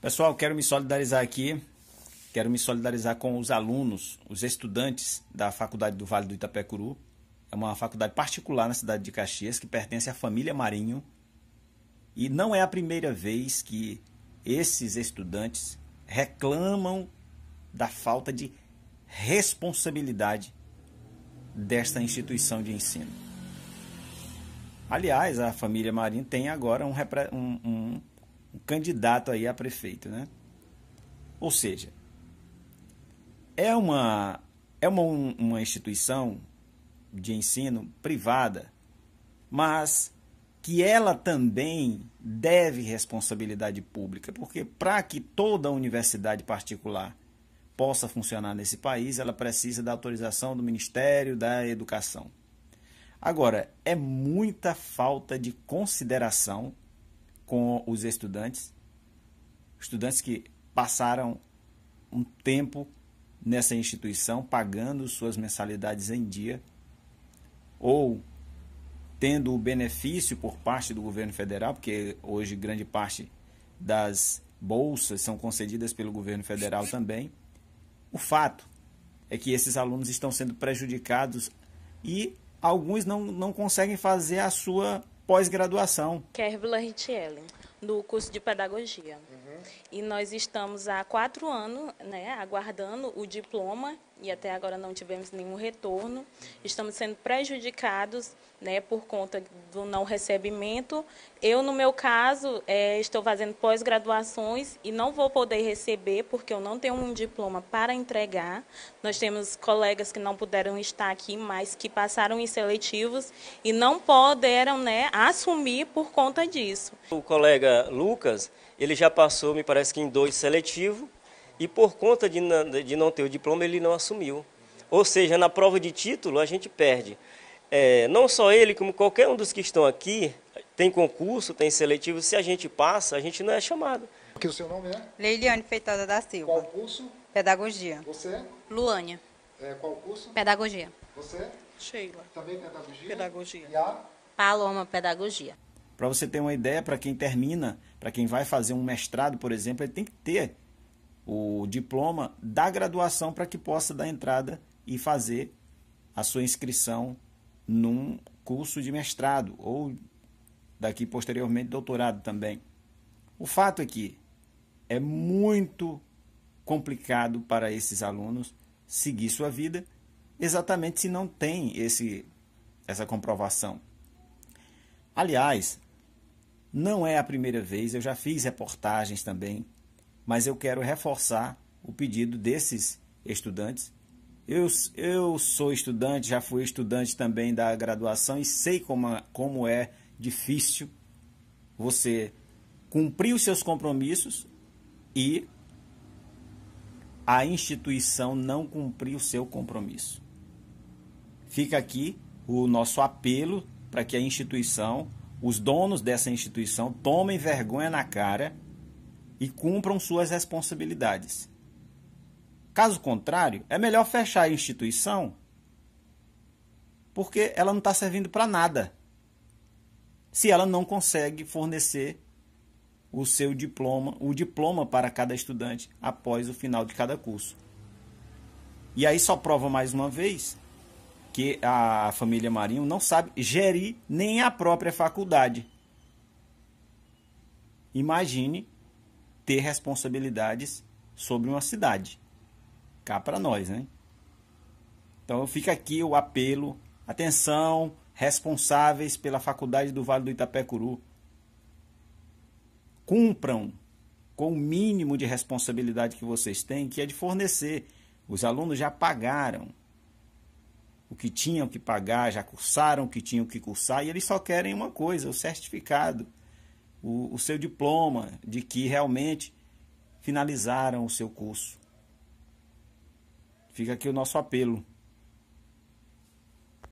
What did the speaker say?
Pessoal, quero me solidarizar aqui, quero me solidarizar com os alunos, os estudantes da Faculdade do Vale do Itapecuru. É uma faculdade particular na cidade de Caxias que pertence à família Marinho. E não é a primeira vez que esses estudantes reclamam da falta de responsabilidade desta instituição de ensino. Aliás, a família Marinho tem agora um, um, um um candidato aí a prefeito, né? Ou seja, é uma é uma, uma instituição de ensino privada, mas que ela também deve responsabilidade pública, porque para que toda universidade particular possa funcionar nesse país, ela precisa da autorização do Ministério da Educação. Agora, é muita falta de consideração com os estudantes, estudantes que passaram um tempo nessa instituição pagando suas mensalidades em dia ou tendo o benefício por parte do governo federal, porque hoje grande parte das bolsas são concedidas pelo governo federal também. O fato é que esses alunos estão sendo prejudicados e alguns não, não conseguem fazer a sua pós-graduação. Kervila Richelli, do curso de Pedagogia. Uhum. E nós estamos há quatro anos né, aguardando o diploma e até agora não tivemos nenhum retorno. Estamos sendo prejudicados né, por conta do não recebimento. Eu, no meu caso, é, estou fazendo pós-graduações e não vou poder receber porque eu não tenho um diploma para entregar. Nós temos colegas que não puderam estar aqui, mas que passaram em seletivos e não puderam né, assumir por conta disso. O colega Lucas, ele já passou, me parece que em dois seletivos e por conta de, de não ter o diploma, ele não assumiu. Ou seja, na prova de título, a gente perde. É, não só ele, como qualquer um dos que estão aqui, tem concurso, tem seletivo. Se a gente passa, a gente não é chamado. Que o seu nome é? Leiliane Feitosa da Silva. Qual curso? Pedagogia. Você? Luânia. É, qual curso? Pedagogia. Você? Sheila. Também pedagogia? Pedagogia. E a? Paloma Pedagogia. Para você ter uma ideia, para quem termina, para quem vai fazer um mestrado, por exemplo, ele tem que ter o diploma da graduação para que possa dar entrada e fazer a sua inscrição num curso de mestrado ou daqui posteriormente doutorado também. O fato é que é muito complicado para esses alunos seguir sua vida, exatamente se não tem esse essa comprovação. Aliás, não é a primeira vez, eu já fiz reportagens também mas eu quero reforçar o pedido desses estudantes. Eu, eu sou estudante, já fui estudante também da graduação e sei como, como é difícil você cumprir os seus compromissos e a instituição não cumprir o seu compromisso. Fica aqui o nosso apelo para que a instituição, os donos dessa instituição, tomem vergonha na cara e cumpram suas responsabilidades. Caso contrário, é melhor fechar a instituição porque ela não está servindo para nada se ela não consegue fornecer o seu diploma, o diploma para cada estudante após o final de cada curso. E aí só prova mais uma vez que a família Marinho não sabe gerir nem a própria faculdade. Imagine ter responsabilidades sobre uma cidade. Cá para nós, né? Então fica aqui o apelo, atenção, responsáveis pela Faculdade do Vale do Itapecuru. Cumpram com o mínimo de responsabilidade que vocês têm, que é de fornecer. Os alunos já pagaram o que tinham que pagar, já cursaram o que tinham que cursar, e eles só querem uma coisa: o certificado o, o seu diploma de que realmente finalizaram o seu curso. Fica aqui o nosso apelo.